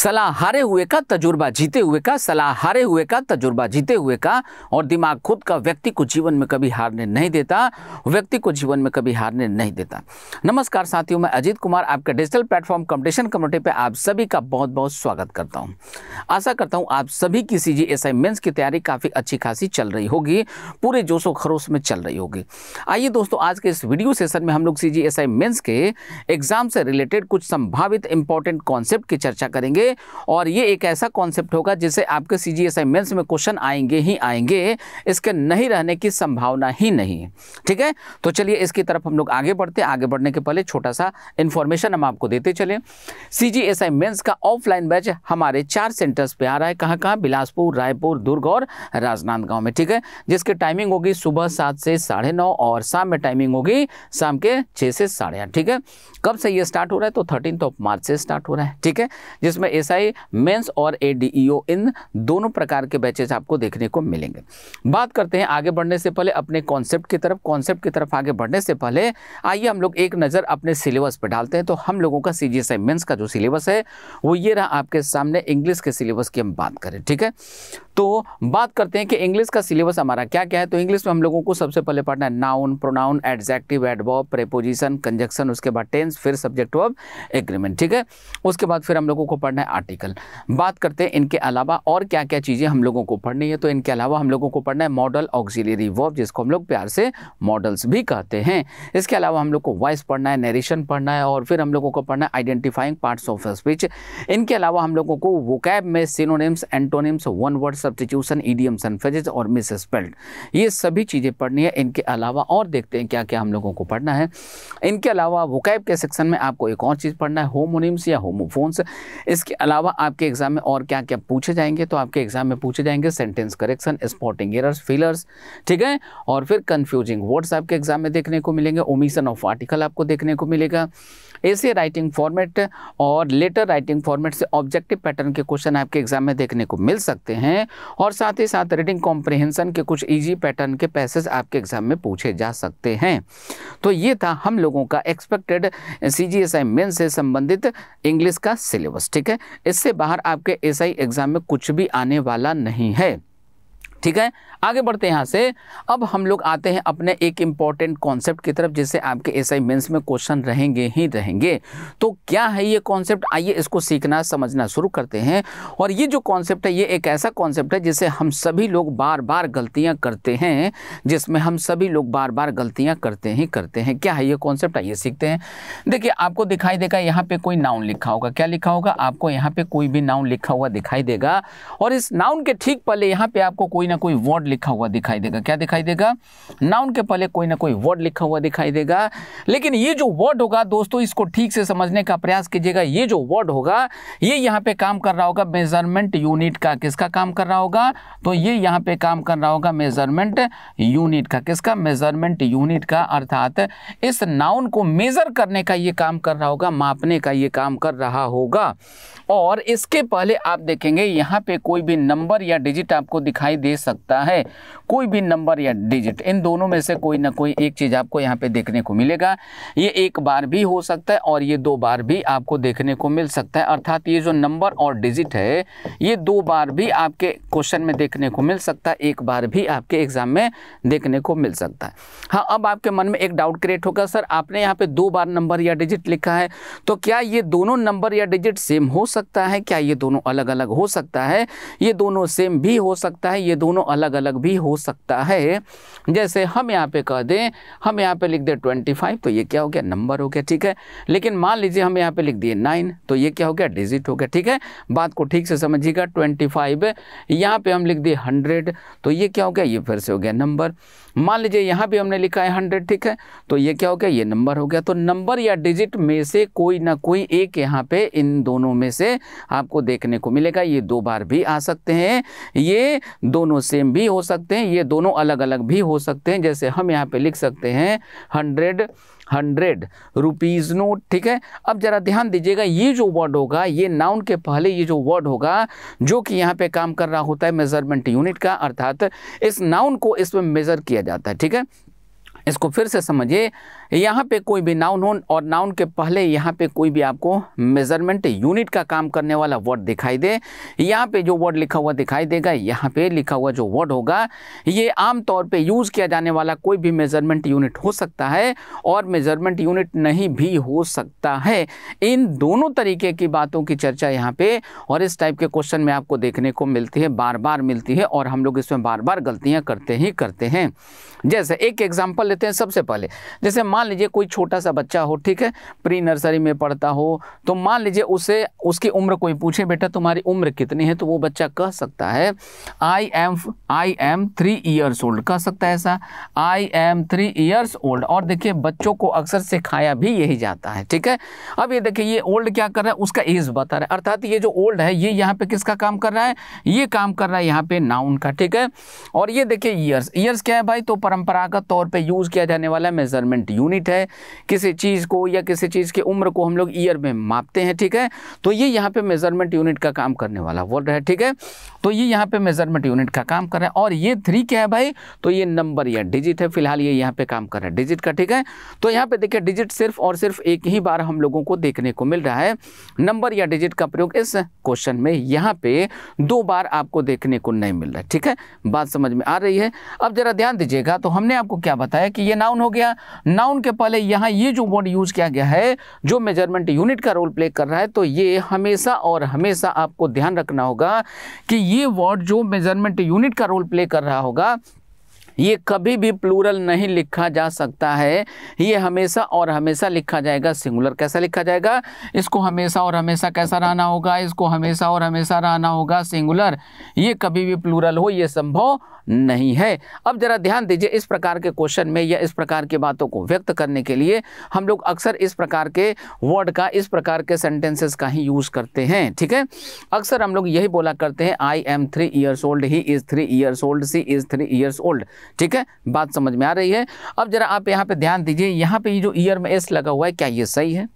सलाह हारे हुए का तजुर्बा जीते हुए का सलाह हारे हुए का तजुर्बा जीते हुए का और दिमाग खुद का व्यक्ति को जीवन में कभी हारने नहीं देता व्यक्ति को जीवन में कभी हारने नहीं देता नमस्कार साथियों मैं अजीत कुमार आपका डिजिटल प्लेटफॉर्म कंपटीशन कम्युनिटी पर आप सभी का बहुत बहुत स्वागत करता हूँ आशा करता हूँ आप सभी की सी जी एस आई मेन्स की तैयारी काफ़ी अच्छी खासी चल रही होगी पूरे जोशो खरोश में चल रही होगी आइए दोस्तों आज के इस वीडियो सेशन में हम लोग C G S I mains के एग्ज़ाम से रिलेटेड कुछ संभावित इंपॉर्टेंट कॉन्सेप्ट की चर्चा करेंगे और ये एक ऐसा कॉन्सेप्ट होगा जिसे आपके C G S I mains में क्वेश्चन आएंगे ही आएंगे इसके नहीं रहने की संभावना ही नहीं ठीक है तो चलिए इसकी तरफ हम लोग आगे बढ़ते आगे बढ़ने के पहले छोटा सा इन्फॉर्मेशन हम आपको देते चले C G S I mains का ऑफलाइन बैच हमारे चार सेंटर्स पर आ रहा है कहाँ कहाँ बिलासपुर रायपुर दुर्ग और राजनांदगांव में ठीक है जिसकी टाइमिंग होगी सुबह सात से साढ़े नौ और शाम में टाइमिंग होगी शाम के छः से साढ़े आठ ठीक है कब से ये स्टार्ट हो रहा है तो थर्टीन ऑफ मार्च से स्टार्ट हो रहा है ठीक है जिसमें ए एस आई मेन्स और ए डी ई ओ इन दोनों प्रकार के बैचेज आपको देखने को मिलेंगे बात करते हैं आगे बढ़ने से पहले अपने कॉन्सेप्ट की तरफ कॉन्सेप्ट की तरफ आगे बढ़ने से पहले आइए हम लोग एक नज़र अपने सिलेबस पर डालते हैं तो हम लोगों का सी जी एस आई मेन्स का जो सिलेबस है वो ये रहा आपके सामने इंग्लिश के सिलेबस की हम बात करें ठीक है तो बात करते हैं कि इंग्लिश का सिलेबस हमारा क्या क्या है तो इंग्लिश में हम लोगों को सबसे पहले पढ़ना है noun pronoun adjective adverb preposition conjunction उसके बाद टेंस फिर सब्जेक्ट वर्ब एग्रीमेंट ठीक है उसके बाद फिर हम लोगों को पढ़ना पढ़ना है आर्टिकल बात करते हैं इनके अलावा और क्या क्या चीज़ें हम लोगों को पढ़नी है तो इनके अलावा हम लोगों को पढ़ना है मॉडल ऑक्सिलरी वर्ब जिसको हम लोग प्यार से मॉडल्स भी कहते हैं इसके अलावा हम लोग को वॉइस पढ़ना है नरेशन पढ़ना है और फिर हम लोगों को पढ़ना है आइडेंटिफाइंग पार्ट्स ऑफ स्पीच इनके अलावा हम लोगों को वोकैब में synonyms antonyms one word substitution idioms and phrases और मिस स्पेल्ड ये सभी चीज़ें पढ़नी है इनके अलावा और देखते हैं क्या क्या हम लोगों को पढ़ना है इनके अलावा वोकैब के सेक्शन में आपको एक और चीज़ पढ़ना है होमोनिम्स या होमोफोन्स इसके इसके अलावा आपके एग्जाम में और क्या क्या पूछे जाएंगे तो आपके एग्जाम में पूछे जाएंगे sentence correction spotting errors fillers ठीक है और फिर कंफ्यूजिंग वर्ड्स आपके एग्जाम में देखने को मिलेंगे ओमिशन ऑफ आर्टिकल आपको देखने को मिलेगा ऐसे राइटिंग फॉर्मेट और लेटर राइटिंग फॉर्मेट से ऑब्जेक्टिव पैटर्न के क्वेश्चन आपके एग्जाम में देखने को मिल सकते हैं और साथ ही साथ रीडिंग कॉम्प्रिहेंसन के कुछ ईजी पैटर्न के पैसेज आपके एग्जाम में पूछे जा सकते हैं तो ये था हम लोगों का expected C G S I main से संबंधित इंग्लिश का सिलेबस ठीक है इससे बाहर आपके एस आई एग्जाम में कुछ भी आने वाला नहीं है ठीक है आगे बढ़ते हैं यहाँ से अब हम लोग आते हैं अपने एक इम्पॉर्टेंट कॉन्सेप्ट की तरफ जिससे आपके एस आई मेन्स में क्वेश्चन रहेंगे ही रहेंगे तो क्या है ये कॉन्सेप्ट आइए इसको सीखना समझना शुरू करते हैं और ये जो कॉन्सेप्ट है ये एक ऐसा कॉन्सेप्ट है जिसे हम सभी लोग बार बार गलतियाँ करते हैं जिसमें हम सभी लोग बार बार गलतियाँ करते ही करते हैं क्या है ये कॉन्सेप्ट आइए सीखते हैं देखिए आपको दिखाई देगा यहाँ पर कोई नाउन लिखा होगा क्या लिखा होगा आपको यहाँ पर कोई भी नाउन लिखा हुआ दिखाई देगा और इस नाउन के ठीक पहले यहाँ पर आपको कोई कोई ना कोई वर्ड लिखा हुआ दिखाई देगा क्या दिखाई देगा नाउन के पहले कोई ना कोई वर्ड लिखा हुआ दिखाई देगा लेकिन ये जो वर्ड होगा दोस्तों इसको ठीक से समझने का प्रयास कीजिएगा ये जो वर्ड होगा ये यहाँ पे काम कर रहा होगा मेजरमेंट यूनिट का किसका काम कर रहा होगा तो ये यहाँ पे काम कर रहा होगा मेजरमेंट यूनिट का किसका मेजरमेंट यूनिट का अर्थात इस नाउन को मेजर करने का ये काम कर रहा होगा मापने का ये काम कर रहा होगा और इसके पहले आप देखेंगे यहाँ पे कोई भी नंबर या डिजिट आपको दिखाई दे सकता है कोई भी नंबर या डिजिट इन दोनों में से कोई ना कोई एक चीज़ आपको यहाँ पे देखने को मिलेगा ये एक बार भी हो सकता है और ये दो बार भी आपको देखने को मिल सकता है अर्थात ये जो नंबर और डिजिट है ये दो बार भी आपके क्वेश्चन में देखने को मिल सकता है एक बार भी आपके एग्ज़ाम में देखने को मिल सकता है हाँ अब आपके मन में एक डाउट क्रिएट होगा सर आपने यहाँ पर दो बार नंबर या डिजिट लिखा है तो क्या ये दोनों नंबर या डिजिट सेम हो सकता सकता है क्या ये दोनों अलग अलग हो सकता है ये दोनों सेम भी हो सकता है ये दोनों अलग अलग भी हो सकता है जैसे हम यहाँ पे कह दें हम यहाँ पे लिख दें ट्वेंटी फाइव तो ये क्या हो गया नंबर हो गया ठीक है लेकिन मान लीजिए हम यहाँ पे लिख दिए नाइन तो ये क्या हो गया डिजिट हो गया ठीक है बात को ठीक से समझिएगा ट्वेंटी फाइव यहाँ पर हम लिख दिए हंड्रेड तो ये क्या हो गया ये फिर से हो गया नंबर मान लीजिए यहाँ भी हमने लिखा है हंड्रेड ठीक है तो ये क्या हो गया ये नंबर हो गया तो नंबर या डिजिट में से कोई ना कोई एक यहाँ पे इन दोनों में से आपको देखने को मिलेगा ये दो बार भी आ सकते हैं ये दोनों सेम भी हो सकते हैं ये दोनों अलग अलग भी हो सकते हैं जैसे हम यहाँ पे लिख सकते हैं हंड्रेड हंड्रेड रुपीज़ नोट ठीक है अब ज़रा ध्यान दीजिएगा ये जो वर्ड होगा ये नाउन के पहले ये जो वर्ड होगा जो कि यहाँ पे काम कर रहा होता है मेजरमेंट यूनिट का अर्थात इस नाउन को इसमें मेज़र किया जाता है ठीक है इसको फिर से समझिए यहाँ पे कोई भी नाउन होन और नाउन के पहले यहाँ पे कोई भी आपको मेजरमेंट यूनिट का काम करने वाला वर्ड दिखाई दे यहाँ पे जो वर्ड लिखा हुआ दिखाई देगा यहाँ पे लिखा हुआ जो वर्ड होगा ये आमतौर पे यूज़ किया जाने वाला कोई भी मेजरमेंट यूनिट हो सकता है और मेजरमेंट यूनिट नहीं भी हो सकता है इन दोनों तरीके की बातों की चर्चा यहाँ पे और इस टाइप के क्वेश्चन में आपको देखने को मिलती है बार बार मिलती है और हम लोग इसमें बार बार गलतियाँ करते ही करते हैं जैसे एक एग्जाम्पल लेते हैं सबसे पहले जैसे मान लीजिए कोई छोटा सा बच्चा हो ठीक है प्री नर्सरी में पढ़ता हो तो मान लीजिए उसे उसकी उम्र कोई पूछे बेटा तुम्हारी उम्र कितनी है तो वो बच्चा कह सकता है I am I am three years old कह सकता है ऐसा I am three years old और देखिए बच्चों को अक्सर सिखाया भी यही जाता है ठीक है अब ये देखिए ये ओल्ड क्या कर रहा है उसका एज बता रहा है अर्थात ये जो ओल्ड है ये यहाँ पे किसका काम कर रहा है ये काम कर रहा है यहाँ पे नाउन का ठीक है और ये देखिए ईयर्स ईयर्स क्या है भाई तो परंपरागत तौर पर यूज़ किया जाने वाला है मेजरमेंट यूनिट यूनिट है किसी चीज़ को या किसी चीज़ की उम्र को हम लोग ईयर में मापते हैं ठीक है तो ये यहाँ पे मेजरमेंट यूनिट का काम करने वाला वर्ड है ठीक है तो ये यहाँ पे मेजरमेंट यूनिट का काम कर रहा है और ये थ्री क्या है भाई तो ये नंबर या डिजिट है फिलहाल ये यहाँ पे काम कर रहा है डिजिट का ठीक है तो यहाँ पे देखिए डिजिट सिर्फ और सिर्फ एक ही बार हम लोगों को देखने को मिल रहा है नंबर या डिजिट का प्रयोग इस क्वेश्चन में यहाँ पे दो बार आपको देखने को नहीं मिल रहा है ठीक है बात समझ में आ रही है अब जरा ध्यान दीजिएगा तो हमने आपको क्या बताया कि ये नाउन हो गया नाउन राउंड के पहले यहाँ ये जो वर्ड यूज़ किया गया है जो मेजरमेंट यूनिट का रोल प्ले कर रहा है तो ये हमेशा और हमेशा आपको ध्यान रखना होगा कि ये वर्ड जो मेजरमेंट यूनिट का रोल प्ले कर रहा होगा ये कभी भी प्लूरल नहीं लिखा जा सकता है ये हमेशा और हमेशा लिखा जाएगा सिंगुलर कैसा लिखा जाएगा इसको हमेशा और हमेशा कैसा रहना होगा इसको हमेशा और हमेशा रहना होगा सिंगुलर ये कभी भी प्लूरल हो ये संभव नहीं है अब ज़रा ध्यान दीजिए इस प्रकार के क्वेश्चन में या इस प्रकार की बातों को व्यक्त करने के लिए हम लोग अक्सर इस प्रकार के वर्ड का इस प्रकार के सेंटेंसेस का ही यूज़ करते हैं ठीक है अक्सर हम लोग यही बोला करते हैं I am three years old he is three years old she is three years old ठीक है बात समझ में आ रही है अब ज़रा आप यहाँ पर ध्यान दीजिए यहाँ पर ये जो ईयर में एस लगा हुआ है क्या ये सही है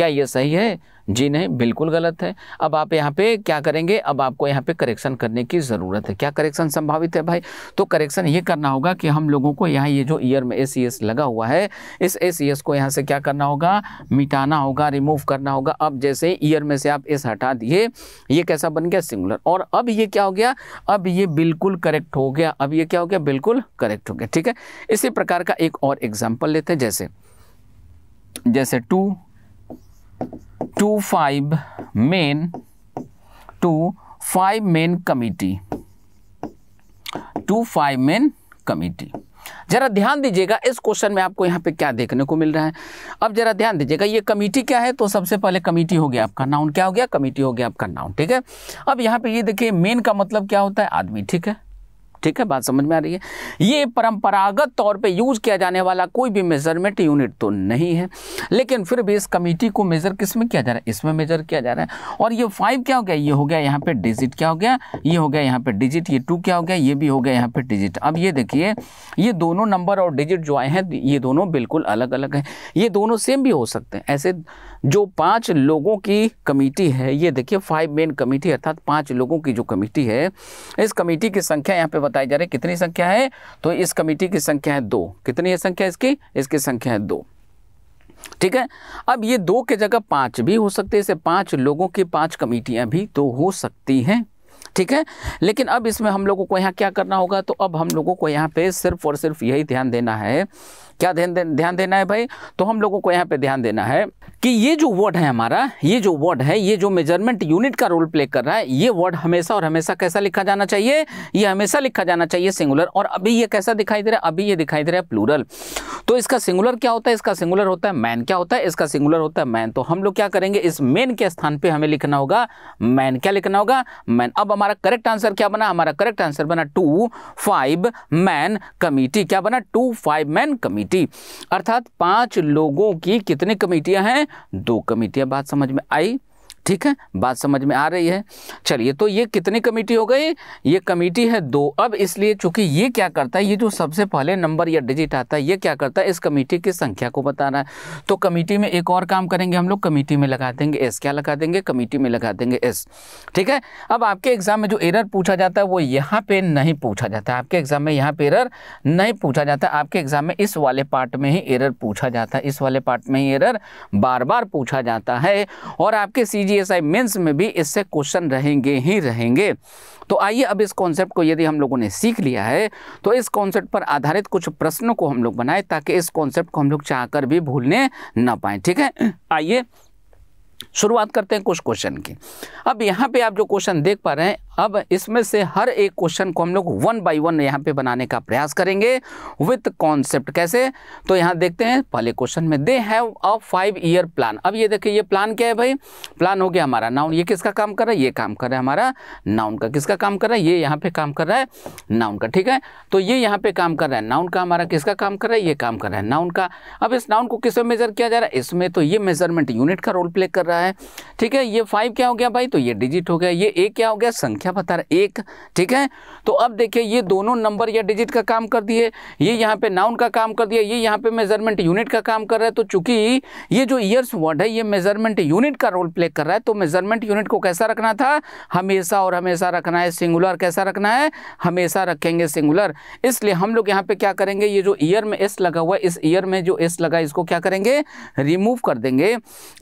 क्या ये सही है जी नहीं बिल्कुल गलत है अब आप यहाँ पे क्या करेंगे अब आपको यहाँ पे करेक्शन करने की ज़रूरत है क्या करेक्शन संभावित है भाई तो करेक्शन ये करना होगा कि हम लोगों को यहाँ ये जो ईयर में एसीएस e लगा हुआ है इस ए e को यहाँ से क्या करना होगा मिटाना होगा रिमूव करना होगा अब जैसे ईयर में से आप एस हटा दिए ये कैसा बन गया सिंगुलर और अब ये क्या हो गया अब ये बिल्कुल करेक्ट हो गया अब ये क्या हो गया बिल्कुल करेक्ट हो गया ठीक है इसी प्रकार का एक और एग्जाम्पल लेते हैं जैसे जैसे two two five men two five men committee two five men committee जरा ध्यान दीजिएगा इस क्वेश्चन में आपको यहाँ पे क्या देखने को मिल रहा है अब जरा ध्यान दीजिएगा ये कमेटी क्या है तो सबसे पहले कमेटी हो गया आपका नाउन क्या हो गया कमेटी हो गया आपका नाउन ठीक है अब यहाँ पे ये देखिए मेन का मतलब क्या होता है आदमी ठीक है ठीक है बात समझ में आ रही है ये परंपरागत तौर पे यूज़ किया जाने वाला कोई भी मेज़रमेंट यूनिट तो नहीं है लेकिन फिर भी इस कमेटी को मेज़र किस में किया जा रहा है इसमें मेज़र किया जा रहा है और ये फाइव क्या हो गया ये हो गया यहाँ पे डिजिट क्या हो गया ये हो गया यहाँ पे डिजिट ये टू क्या हो गया ये भी हो गया यहाँ पे डिजिट अब ये देखिए ये दोनों नंबर और डिजिट जो आए हैं ये दोनों बिल्कुल अलग अलग हैं ये दोनों सेम भी हो सकते हैं ऐसे जो पांच लोगों की कमेटी है ये देखिए फाइव मेन कमेटी अर्थात पांच लोगों की जो कमेटी है इस कमेटी की संख्या यहाँ पे बताई जा रही है कितनी संख्या है तो इस कमेटी की संख्या है दो कितनी है संख्या इसकी इसकी संख्या है दो ठीक है अब ये दो के जगह पांच भी हो सकते हैं इसे पांच लोगों की पांच कमेटियां भी तो हो सकती हैं ठीक है लेकिन अब इसमें हम लोगों को यहाँ क्या करना होगा तो अब हम लोगों को यहाँ पे सिर्फ और सिर्फ यही ध्यान देना है क्या ध्यान दे, ध्यान देना है भाई तो हम लोगों को यहाँ पे ध्यान देना है कि ये जो वर्ड है हमारा ये जो वर्ड है ये जो मेजरमेंट यूनिट का रोल प्ले कर रहा है ये वर्ड हमेशा और हमेशा कैसा लिखा जाना चाहिए ये हमेशा लिखा जाना चाहिए सिंगुलर और अभी ये कैसा दिखाई दे रहा है अभी ये दिखाई दे रहा है प्लूरल तो इसका सिंगुलर क्या होता है इसका सिंगुलर होता है मैन क्या होता है इसका सिंगुलर होता है मैन तो हम लोग क्या करेंगे इस मैन के स्थान पर हमें लिखना होगा मैन क्या लिखना होगा मैन अब अब हमारा करेक्ट आंसर क्या बना हमारा करेक्ट आंसर बना टू फाइव मैन कमेटी क्या बना टू फाइव मैन कमेटी अर्थात पांच लोगों की कितनी कमेटियां हैं दो कमेटियां बात समझ में आई ठीक है बात समझ में आ रही है चलिए तो ये कितनी कमेटी हो गई ये कमेटी है दो अब इसलिए चूंकि ये क्या करता है ये जो सबसे पहले नंबर या डिजिट आता है ये क्या करता है इस कमेटी की संख्या को बता रहा है तो कमेटी में एक और काम करेंगे हम लोग कमेटी में लगा देंगे एस क्या लगा देंगे कमेटी में लगा देंगे एस ठीक है अब आपके एग्जाम में जो एरर पूछा जाता है वो यहाँ पे नहीं पूछा जाता आपके एग्जाम में यहाँ पे एरर नहीं पूछा जाता आपके एग्जाम में इस वाले पार्ट में ही एरर पूछा जाता है इस वाले पार्ट में ही एरर बार बार पूछा जाता है और आपके सी पीएसआई मेंस में भी इससे क्वेश्चन रहेंगे ही रहेंगे तो आइए अब इस कॉन्सेप्ट को यदि हम लोगों ने सीख लिया है तो इस कॉन्सेप्ट पर आधारित कुछ प्रश्नों को हम लोग बनाए ताकि इस कॉन्सेप्ट को हम लोग चाहकर भी भूलने ना पाए ठीक है आइए शुरुआत करते हैं कुछ क्वेश्चन की अब यहाँ पे आप जो क्वेश्चन देख पा रहे हैं अब इसमें से हर एक क्वेश्चन को हम लोग वन बाय वन यहाँ पे बनाने का प्रयास करेंगे विथ कॉन्सेप्ट कैसे तो यहाँ देखते हैं पहले क्वेश्चन में they have a five year plan अब ये देखिए ये प्लान क्या है भाई प्लान हो गया हमारा नाउन ये किसका काम कर रहा है ये काम कर रहा है हमारा नाउन का किसका काम कर रहा है ये यहाँ पे काम कर रहा है नाउन का ठीक है तो ये यहाँ पे काम कर रहा है नाउन का हमारा किसका काम कर रहा है ये काम कर रहा है नाउन का अब इस नाउन को किस में मेजर किया जा रहा है इसमें तो ये मेजरमेंट यूनिट का रोल प्ले कर रहा है ठीक है ये फाइव क्या हो गया भाई तो ये डिजिट हो गया ये ए क्या हो गया संख्या क्या बता रहा एक ठीक है तो अब देखिए ये दोनों नंबर या डिजिट का काम कर दिए ये यहाँ पे नाउन का काम कर दिया ये यहाँ पे मेजरमेंट यूनिट का काम कर रहा है तो चूंकि ये जो ईयर्स वर्ड है ये मेजरमेंट यूनिट का रोल प्ले कर रहा है तो मेजरमेंट यूनिट को कैसा रखना था हमेशा और हमेशा रखना है सिंगुलर कैसा रखना है हमेशा रखेंगे सिंगुलर इसलिए हम लोग यहाँ पे क्या करेंगे ये जो ईयर में एस लगा हुआ है इस ईयर में जो एस लगा इसको क्या करेंगे रिमूव कर देंगे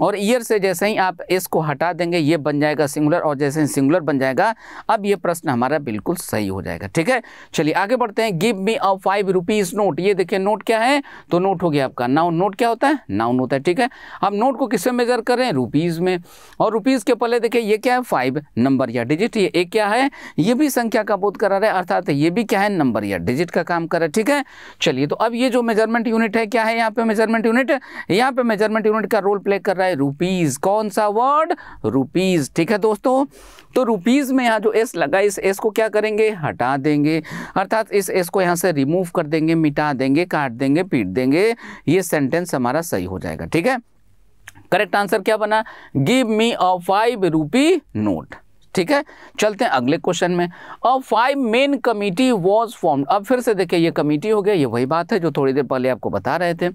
और ईयर से जैसे ही आप एस को हटा देंगे ये बन जाएगा सिंगुलर और जैसे ही सिंगुलर बन जाएगा अब ये प्रश्न हमारा बिल्कुल सही हो जाएगा ठीक है चलिए आगे बढ़ते हैं give me a five rupees note ये देखिए नोट क्या है तो नोट हो गया आपका नाउन नोट क्या होता है नाउन होता है ठीक है अब नोट को किससे मेजर करें रुपीज़ में और रुपीज़ के पहले देखिए ये क्या है फाइव नंबर या डिजिट ये एक क्या है ये भी संख्या का बोध करा रहा है अर्थात ये भी क्या है नंबर या डिजिट का काम कर रहा है ठीक है चलिए तो अब ये जो मेजरमेंट यूनिट है क्या है यहाँ पे मेजरमेंट यूनिट यहाँ पे मेजरमेंट यूनिट का रोल प्ले कर रहा है रुपीज़ कौन सा वर्ड रुपीज़ ठीक है दोस्तों तो रुपीज़ में यहाँ यहाँ जो एस लगा इस एस को क्या करेंगे हटा देंगे अर्थात इस एस को यहाँ से रिमूव कर देंगे मिटा देंगे काट देंगे पीट देंगे ये सेंटेंस हमारा सही हो जाएगा ठीक है करेक्ट आंसर क्या बना give me a five rupee note ठीक है चलते हैं अगले क्वेश्चन में अब five men committee was form अब फिर से देखिए ये कमिटी हो गया ये वही बात है जो थोड़ी देर पहले आपको बता रहे थे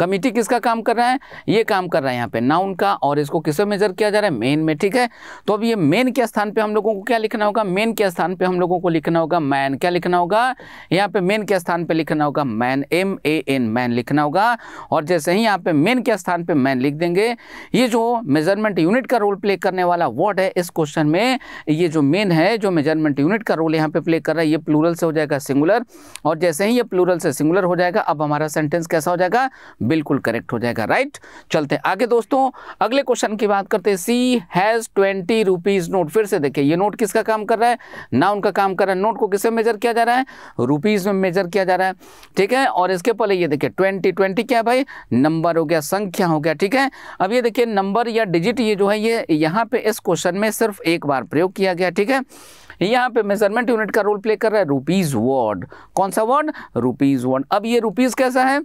कमिटी किसका काम कर रहा है ये काम कर रहा है यहाँ पे नाउन का और इसको किसे मेजर किया जा रहा है मेन में ठीक है तो अब ये मेन के स्थान पर हम लोगों को क्या लिखना होगा मेन के स्थान पर हम लोगों को लिखना होगा मैन क्या लिखना होगा यहाँ पे मेन के स्थान पर लिखना होगा man M A N man लिखना होगा और जैसे ही यहाँ पे मेन के स्थान पर मैन लिख देंगे ये जो मेजरमेंट यूनिट का रोल प्ले करने वाला वर्ड है इस क्वेश्चन में ये जो मेन है जो मेजरमेंट यूनिट का रोल यहाँ पे प्ले कर रहा है ये प्लूरल से हो जाएगा सिंगुलर और जैसे ही ये प्लूरल से सिंगुलर हो जाएगा अब हमारा सेंटेंस कैसा हो जाएगा बिल्कुल करेक्ट हो जाएगा राइट चलते हैं आगे दोस्तों अगले क्वेश्चन की बात करते हैं she has twenty rupees note फिर से देखिए ये नोट किसका काम कर रहा है ना उनका काम कर रहा है नोट को किससे मेजर किया जा रहा है रुपीज़ में मेजर किया जा रहा है ठीक है और इसके पहले ये देखिए ट्वेंटी ट्वेंटी क्या भाई नंबर हो गया संख्या हो गया ठीक है अब ये देखिए नंबर या डिजिट ये जो है ये यहाँ पे इस क्वेश्चन में सिर्फ एक बार प्रयोग किया गया ठीक है यहाँ पे मेजरमेंट यूनिट का रोल प्ले कर रहा है रुपीज वर्ड कौन सा वर्ड रुपीज वर्ड अब ये रुपीज कैसा है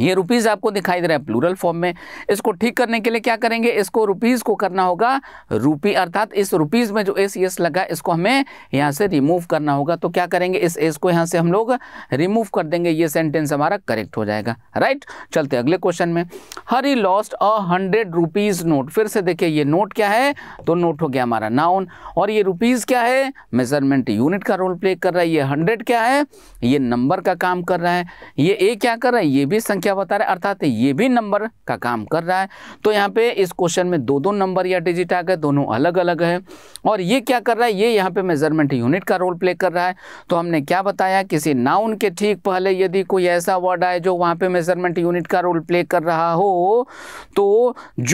ये रुपीज़ आपको दिखाई दे रहा है प्लूरल फॉर्म में इसको ठीक करने के लिए क्या करेंगे इसको रुपीज़ को करना होगा रूपी अर्थात इस रुपीज़ में जो एस एस लगा इसको हमें यहां से रिमूव करना होगा तो क्या करेंगे इस एस को यहां से हम लोग रिमूव कर देंगे ये सेंटेंस हमारा करेक्ट हो जाएगा राइट चलते अगले क्वेश्चन में Hari lost a hundred rupees note फिर से देखिए ये नोट क्या है तो नोट हो गया हमारा नाउन और ये रुपीज़ क्या है मेजरमेंट यूनिट का रोल प्ले कर रहा है ये हंड्रेड क्या है ये नंबर का काम कर रहा है ये ए क्या कर रहा है ये भी संख्या बता रहा है अर्थात ये भी नंबर का काम कर रहा है तो यहाँ पे इस क्वेश्चन में दो दो नंबर या डिजिट आ गए दोनों अलग अलग है और ये क्या कर रहा है ये यहाँ पे मेजरमेंट यूनिट का रोल प्ले कर रहा है तो हमने क्या बताया किसी नाउन के ठीक पहले यदि कोई ऐसा वर्ड आए जो वहाँ पे मेजरमेंट यूनिट का रोल प्ले कर रहा हो तो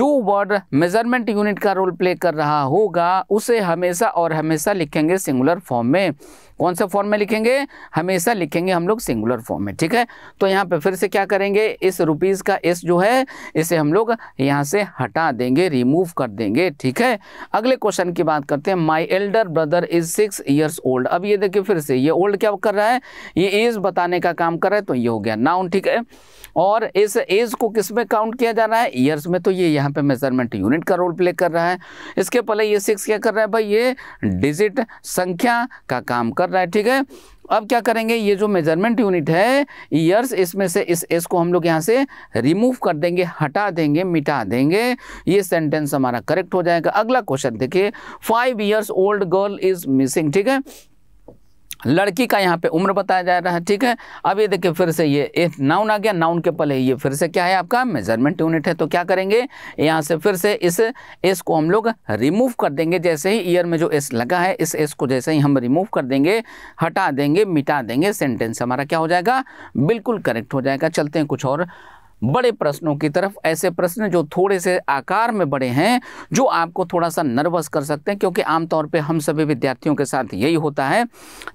जो वर्ड मेजरमेंट यूनिट का रोल प्ले कर रहा होगा उसे हमेशा और हमेशा लिखेंगे सिंगुलर फॉर्म में कौन से फॉर्म में लिखेंगे हमेशा लिखेंगे हम लोग सिंगुलर फॉर्म में ठीक है तो यहाँ पे फिर से क्या करेंगे करेंगे इस रुपीज़ का एस जो है इसे हम लोग यहाँ से हटा देंगे रिमूव कर देंगे ठीक है अगले क्वेश्चन की बात करते हैं my elder brother is six years old अब ये देखिए फिर से ये ओल्ड क्या कर रहा है ये एज बताने का काम कर रहा है तो ये हो गया नाउन ठीक है और इस एज को किस में काउंट किया जा रहा है ईयर्स में तो ये यहाँ पे मेजरमेंट यूनिट का रोल प्ले कर रहा है इसके पहले ये सिक्स क्या कर रहा है भाई ये डिजिट संख्या का काम कर रहा है ठीक है अब क्या करेंगे ये जो मेजरमेंट यूनिट है ईयर्स इसमें से इस एस को हम लोग यहाँ से रिमूव कर देंगे हटा देंगे मिटा देंगे ये सेंटेंस हमारा करेक्ट हो जाएगा अगला क्वेश्चन देखिए five years old girl is missing ठीक है लड़की का यहाँ पे उम्र बताया जा रहा है ठीक है अब ये देखिए फिर से ये एक नाउन आ गया नाउन के पहले ये फिर से क्या है आपका मेजरमेंट यूनिट है तो क्या करेंगे यहाँ से फिर से इस एस को हम लोग रिमूव कर देंगे जैसे ही ईयर में जो एस लगा है इस एस को जैसे ही हम रिमूव कर देंगे हटा देंगे मिटा देंगे सेंटेंस हमारा क्या हो जाएगा बिल्कुल करेक्ट हो जाएगा चलते हैं कुछ और बड़े प्रश्नों की तरफ ऐसे प्रश्न जो थोड़े से आकार में बड़े हैं जो आपको थोड़ा सा नर्वस कर सकते हैं क्योंकि आमतौर पे हम सभी विद्यार्थियों के साथ यही होता है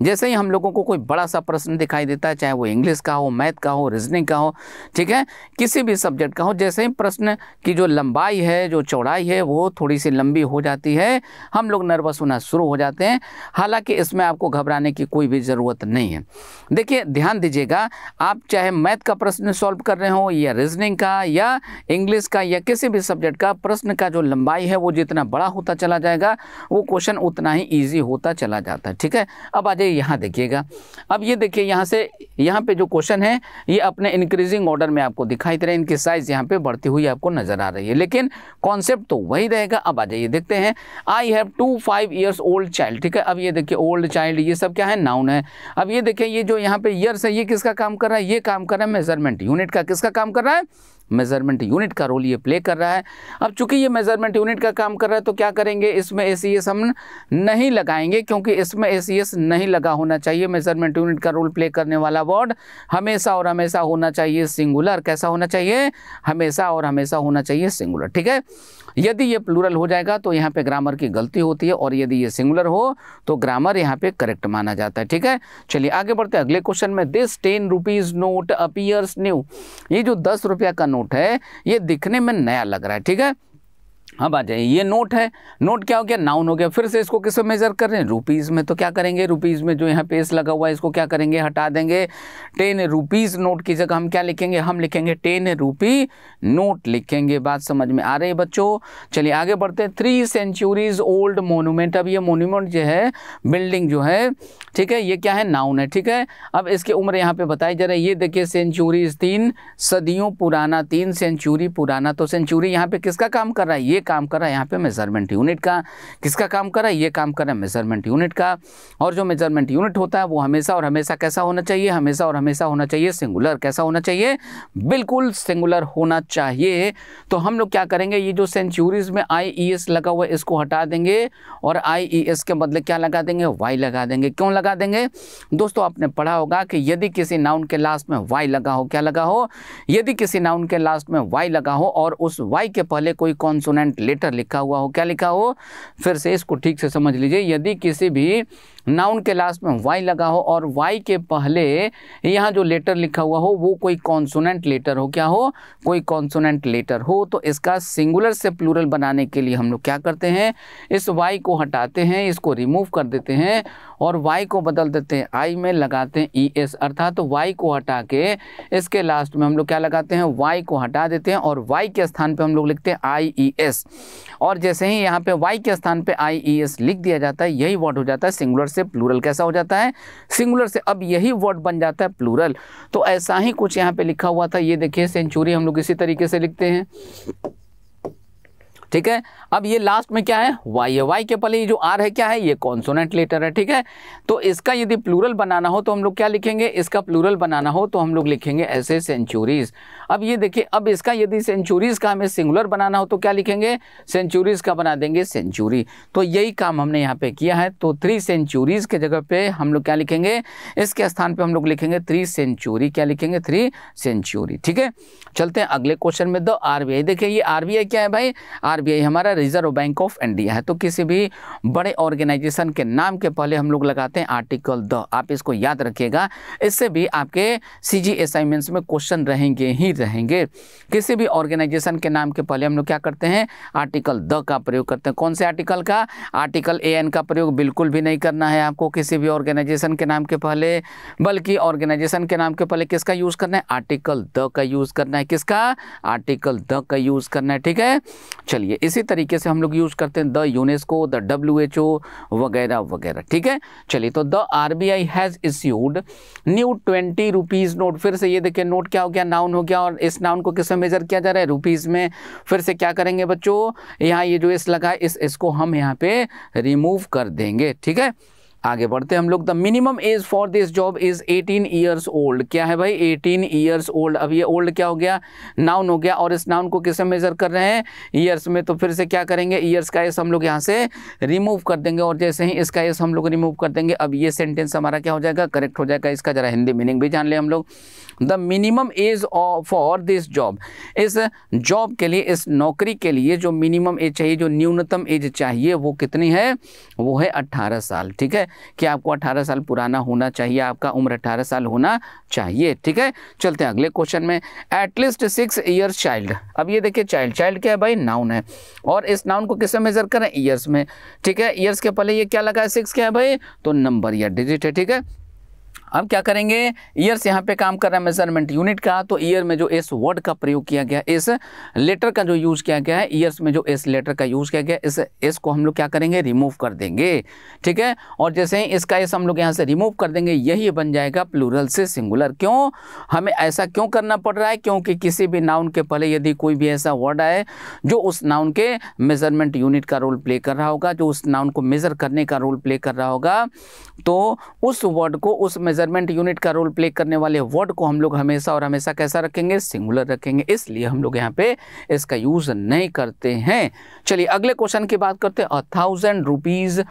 जैसे ही हम लोगों को कोई बड़ा सा प्रश्न दिखाई देता है चाहे वो इंग्लिश का हो मैथ का हो रीजनिंग का हो ठीक है किसी भी सब्जेक्ट का हो जैसे ही प्रश्न की जो लंबाई है जो चौड़ाई है वो थोड़ी सी लंबी हो जाती है हम लोग नर्वस होना शुरू हो जाते हैं हालांकि इसमें आपको घबराने की कोई भी ज़रूरत नहीं है देखिए ध्यान दीजिएगा आप चाहे मैथ का प्रश्न सॉल्व कर रहे हो या रीजनिंग का या इंग्लिश का या किसी भी सब्जेक्ट का प्रश्न का जो लंबाई है वो जितना बड़ा होता चला जाएगा वो क्वेश्चन उतना ही ईजी होता चला जाता है ठीक है अब आ जाइए यहाँ देखिएगा अब ये देखिए यहाँ से यहाँ पे जो क्वेश्चन है ये अपने इंक्रीजिंग ऑर्डर में आपको दिखाई दे रहा है इनकी साइज़ यहाँ पे बढ़ती हुई आपको नज़र आ रही है लेकिन कॉन्सेप्ट तो वही रहेगा अब आ जाइए देखते हैं I have two five years old child ठीक है अब ये देखिए ओल्ड चाइल्ड ये सब क्या है नाउन है अब ये देखिए ये जो यहाँ पे ईयर्स है ये किसका काम कर रहा है ये काम कर रहा है मेजरमेंट यूनिट का किसका काम कर रहा है मेज़रमेंट यूनिट का रोल ये प्ले कर रहा है अब चूंकि ये मेज़रमेंट यूनिट का काम कर रहा है तो क्या करेंगे इसमें ए हम नहीं लगाएंगे क्योंकि इसमें ए नहीं लगा होना चाहिए मेज़रमेंट यूनिट का रोल प्ले करने वाला वर्ड हमेशा और हमेशा होना चाहिए सिंगुलर कैसा होना चाहिए हमेशा और हमेशा होना चाहिए सिंगुलर ठीक है यदि ये प्लूरल हो जाएगा तो यहाँ पे ग्रामर की गलती होती है और यदि ये सिंगुलर हो तो ग्रामर यहाँ पे करेक्ट माना जाता है ठीक है चलिए आगे बढ़ते हैं अगले क्वेश्चन में this ten rupees note appears new ये जो दस रुपया का नोट है ये दिखने में नया लग रहा है ठीक है हाँ बात है ये नोट है नोट क्या हो गया नाउन हो गया फिर से इसको किस मेजर कर रहे हैं रुपीज़ में तो क्या करेंगे रुपीज़ में जो यहाँ पेस लगा हुआ है इसको क्या करेंगे हटा देंगे टेन रुपीज़ नोट की जगह हम क्या लिखेंगे हम लिखेंगे टेन रुपी नोट लिखेंगे बात समझ में आ रही है बच्चों चलिए आगे बढ़ते हैं थ्री सेंचुरीज ओल्ड मोनूमेंट अब ये मोन्यूमेंट जो है बिल्डिंग जो है ठीक है ये क्या है नाउन है ठीक है अब इसकी उम्र यहाँ पे बताई जा रही है ये देखिए सेंचुरीज तीन सदियों पुराना तीन सेंचुरी पुराना तो सेंचुरी यहाँ पे किसका काम कर रहा है ये ये काम कर रहा है यहाँ पे मेजरमेंट यूनिट का किसका काम कर रहा है ये काम कर रहा है मेजरमेंट यूनिट का और जो मेजरमेंट यूनिट होता है वो हमेशा और हमेशा कैसा होना चाहिए हमेशा और हमेशा होना चाहिए सिंगुलर कैसा होना चाहिए बिल्कुल सिंगुलर होना चाहिए तो हम लोग क्या करेंगे ये जो सेंचुरीज में आई e लगा हुआ है इसको हटा देंगे और आई e के बदले क्या लगा देंगे वाई लगा देंगे क्यों लगा देंगे दोस्तों आपने पढ़ा होगा कि यदि किसी नाउन के लास्ट में वाई लगा हो क्या लगा हो यदि किसी नाउन के लास्ट में वाई लगा हो और उस वाई के पहले कोई कॉन्सोनेंट पेमेंट लेटर लिखा हुआ हो क्या लिखा हो फिर से इसको ठीक से समझ लीजिए यदि किसी भी नाउन के लास्ट में वाई लगा हो और वाई के पहले यहाँ जो लेटर लिखा हुआ हो वो कोई कॉन्सोनेंट लेटर हो क्या हो कोई कॉन्सोनेंट लेटर हो तो इसका सिंगुलर से प्लूरल बनाने के लिए हम लोग क्या करते हैं इस वाई को हटाते हैं इसको रिमूव कर देते हैं और वाई को बदल देते हैं आई में लगाते हैं ई e एस अर्थात तो वाई को हटा के इसके लास्ट में हम लोग क्या लगाते हैं वाई को हटा देते हैं और वाई के स्थान पर हम लोग लिखते हैं आई ई एस और जैसे ही यहाँ पे वाई के स्थान पर आई ई एस लिख दिया जाता है यही वर्ड हो जाता है सिंगुलर से प्लूरल कैसा हो जाता है सिंगुलर से अब यही वर्ड बन जाता है प्लूरल तो ऐसा ही कुछ यहाँ पे लिखा हुआ था ये देखिए सेंचुरी हम लोग इसी तरीके से लिखते हैं ठीक है अब ये लास्ट में क्या है वाई वाई के पहले ये जो आर है क्या है ये कॉन्सोनेंट लेटर है ठीक है तो इसका यदि प्लूरल बनाना हो तो हम लोग क्या लिखेंगे इसका प्लूरल बनाना हो तो हम लोग लिखेंगे ऐसे सेंचुरीज अब ये देखिए अब इसका यदि सेंचुरीज का हमें सिंगुलर बनाना हो तो क्या लिखेंगे सेंचुरीज का बना देंगे सेंचुरी तो यही काम हमने यहाँ पे किया है तो थ्री सेंचुरीज के जगह पे हम लोग क्या लिखेंगे इसके स्थान पे हम लोग लिखेंगे थ्री सेंचुरी क्या लिखेंगे थ्री सेंचुरी ठीक है चलते हैं अगले क्वेश्चन में दो आरबीआई देखिए ये आरबीआई क्या है भाई आर आरबीआई हमारा रिजर्व बैंक ऑफ इंडिया है तो किसी भी बड़े ऑर्गेनाइजेशन के नाम के पहले हम लोग लगाते हैं आर्टिकल द आप इसको याद रखिएगा इससे भी आपके सी जी असाइनमेंट्स में क्वेश्चन रहेंगे ही रहेंगे किसी भी ऑर्गेनाइजेशन के नाम के पहले हम लोग क्या करते हैं आर्टिकल द का प्रयोग करते हैं कौन से आर्टिकल का आर्टिकल ए एन का प्रयोग बिल्कुल भी नहीं करना है आपको किसी भी ऑर्गेनाइजेशन के नाम के पहले बल्कि ऑर्गेनाइजेशन के नाम के पहले किसका यूज़ करना है आर्टिकल द का यूज़ करना है किसका आर्टिकल द का यूज़ करना है ठीक है चलिए करेंगे इसी तरीके से हम लोग यूज़ करते हैं the UNESCO the W H O वगैरह वगैरह ठीक है चलिए तो the R B I has issued new twenty rupees note फिर से ये देखिए नोट क्या हो गया नाउन हो गया और इस नाउन को किस में मेजर किया जा रहा है रुपीज़ में फिर से क्या करेंगे बच्चों यहाँ ये जो इस लगा इस इसको हम यहाँ पे रिमूव कर देंगे ठीक है आगे बढ़ते हम लोग the minimum age for this job is 18 years old क्या है भाई 18 ईयर्स ओल्ड अब ये ओल्ड क्या हो गया नाउन हो गया और इस नाउन को किसे मेजर कर रहे हैं ईयर्स में तो फिर से क्या करेंगे ईयर्स का एस हम लोग यहाँ से रिमूव कर देंगे और जैसे ही इसका एस हम लोग रिमूव कर देंगे अब ये सेंटेंस हमारा क्या हो जाएगा करेक्ट हो जाएगा इसका जरा हिंदी मीनिंग भी जान ले हम लोग the minimum age for this job इस जॉब के लिए इस नौकरी के लिए जो मिनिमम एज चाहिए जो न्यूनतम एज चाहिए वो कितनी है वो है अट्ठारह साल ठीक है कि आपको अट्ठारह साल पुराना होना चाहिए आपका उम्र अट्ठारह साल होना चाहिए ठीक है चलते हैं अगले क्वेश्चन में एटलीस्ट सिक्स ईयर्स चाइल्ड अब ये देखिए चाइल्ड चाइल्ड क्या है भाई नाउन है और इस नाउन को किससे मेजर करें ईयर्स में ठीक है ईयर्स के पहले ये क्या लगा है सिक्स क्या है भाई तो नंबर या डिजिट है ठीक है अब क्या करेंगे ईयर्स यहाँ पे काम कर रहा है मेजरमेंट यूनिट का तो ईयर में जो एस वर्ड का प्रयोग किया गया इस लेटर का जो यूज़ किया गया है ईयर्स में जो एस लेटर का यूज़ किया गया इस एस को हम लोग क्या करेंगे रिमूव कर देंगे ठीक है और जैसे ही इसका एस हम लोग यहाँ से रिमूव कर देंगे यही बन जाएगा प्लूरल से सिंगुलर क्यों हमें ऐसा क्यों करना पड़ रहा है क्योंकि किसी भी नाउन के पहले यदि कोई भी ऐसा वर्ड आए जो उस नाउन के मेजरमेंट यूनिट का रोल प्ले कर रहा होगा जो उस नाउन को मेज़र करने का रोल प्ले कर रहा होगा तो उस वर्ड को उस मेजरमेंट यूनिट का रोल प्ले करने वाले वर्ड को हम लोग हमेशा और हमेशा कैसा रखेंगे सिंगुलर रखेंगे इसलिए हम लोग यहाँ पे इसका यूज़ नहीं करते हैं चलिए अगले क्वेश्चन की बात करते हैं अ थाउजेंड रुपीज़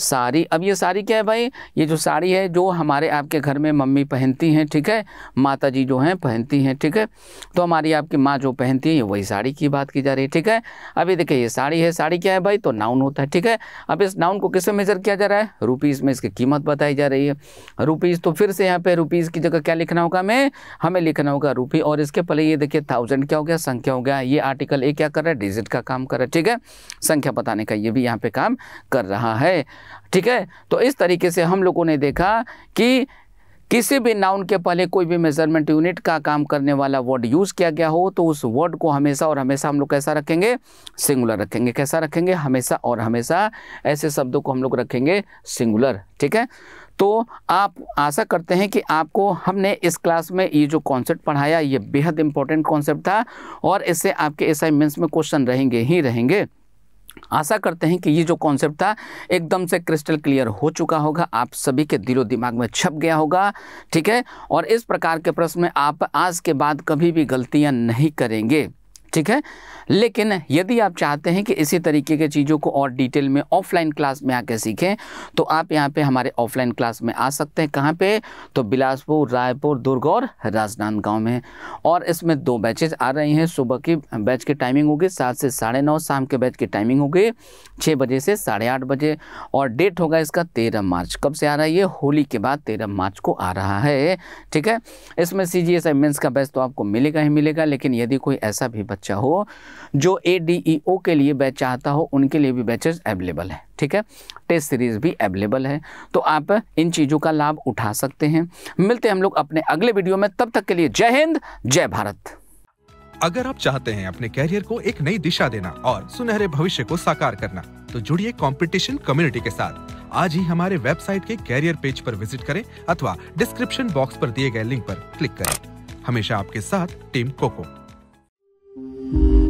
साड़ी अब ये साड़ी क्या है भाई ये जो साड़ी है जो हमारे आपके घर में मम्मी पहनती हैं ठीक है माता जी जो हैं पहनती हैं ठीक है तो हमारी आपकी माँ जो पहनती है वही साड़ी की बात की जा रही है ठीक है अभी देखिए ये साड़ी है साड़ी क्या है भाई तो नाउन होता है ठीक है अब इस नाउन को किससे मेजर किया जा रहा है रुपीज़ में इसकी कीमत बताई जा रही है रुपीज़ तो फिर से यहाँ पर रुपीज़ की जगह क्या लिखना होगा हमें हमें लिखना होगा रुपी और इसके पहले ये देखिए थाउजेंड क्या हो गया संख्या हो गया ये आर्टिकल ए क्या कर रहा है डिजिट का काम कर रहा है ठीक है संख्या बताने का ये भी यहाँ पर काम कर रहा है ठीक है तो इस तरीके से हम लोगों ने देखा कि किसी भी नाउन के पहले कोई भी मेजरमेंट यूनिट का काम करने वाला वर्ड यूज़ किया गया हो तो उस वर्ड को हमेशा और हमेशा हम लोग कैसा रखेंगे सिंगुलर रखेंगे कैसा रखेंगे हमेशा और हमेशा ऐसे शब्दों को हम लोग रखेंगे सिंगुलर ठीक है तो आप आशा करते हैं कि आपको हमने इस क्लास में ये जो कॉन्सेप्ट पढ़ाया ये बेहद इंपॉर्टेंट कॉन्सेप्ट था और इससे आपके एस आई में क्वेश्चन रहेंगे ही रहेंगे आशा करते हैं कि ये जो कॉन्सेप्ट था एकदम से क्रिस्टल क्लियर हो चुका होगा आप सभी के दिलो दिमाग में छप गया होगा ठीक है और इस प्रकार के प्रश्न में आप आज के बाद कभी भी गलतियां नहीं करेंगे ठीक है लेकिन यदि आप चाहते हैं कि इसी तरीके के चीज़ों को और डिटेल में ऑफलाइन क्लास में आके सीखें तो आप यहाँ पे हमारे ऑफलाइन क्लास में आ सकते हैं कहाँ पे तो बिलासपुर रायपुर दुर्ग और राजनांदगांव में और इसमें दो बैचेज आ रही हैं सुबह की बैच की टाइमिंग होगी सात से साढ़े नौ शाम के बैच की टाइमिंग होगी छः बजे से साढ़े आठ बजे और डेट होगा इसका तेरह मार्च कब से आ रहा है ये होली के बाद तेरह मार्च को आ रहा है ठीक है इसमें सी जी एस का बैच तो आपको मिलेगा ही मिलेगा लेकिन यदि कोई ऐसा भी बच्चा हो जो ए डी ई ओ के लिए बैच चाहता हो उनके लिए भी बैचेस अवेलेबल है ठीक है टेस्ट सीरीज भी अवेलेबल है तो आप इन चीज़ों का लाभ उठा सकते हैं मिलते हैं हम लोग अपने अगले वीडियो में तब तक के लिए जय हिंद जय भारत अगर आप चाहते हैं अपने कैरियर को एक नई दिशा देना और सुनहरे भविष्य को साकार करना तो जुड़िए कंपटीशन कम्युनिटी के साथ आज ही हमारे वेबसाइट के कैरियर पेज पर विजिट करें अथवा डिस्क्रिप्शन बॉक्स पर दिए गए लिंक पर क्लिक करें हमेशा आपके साथ टीम कोको Thank you.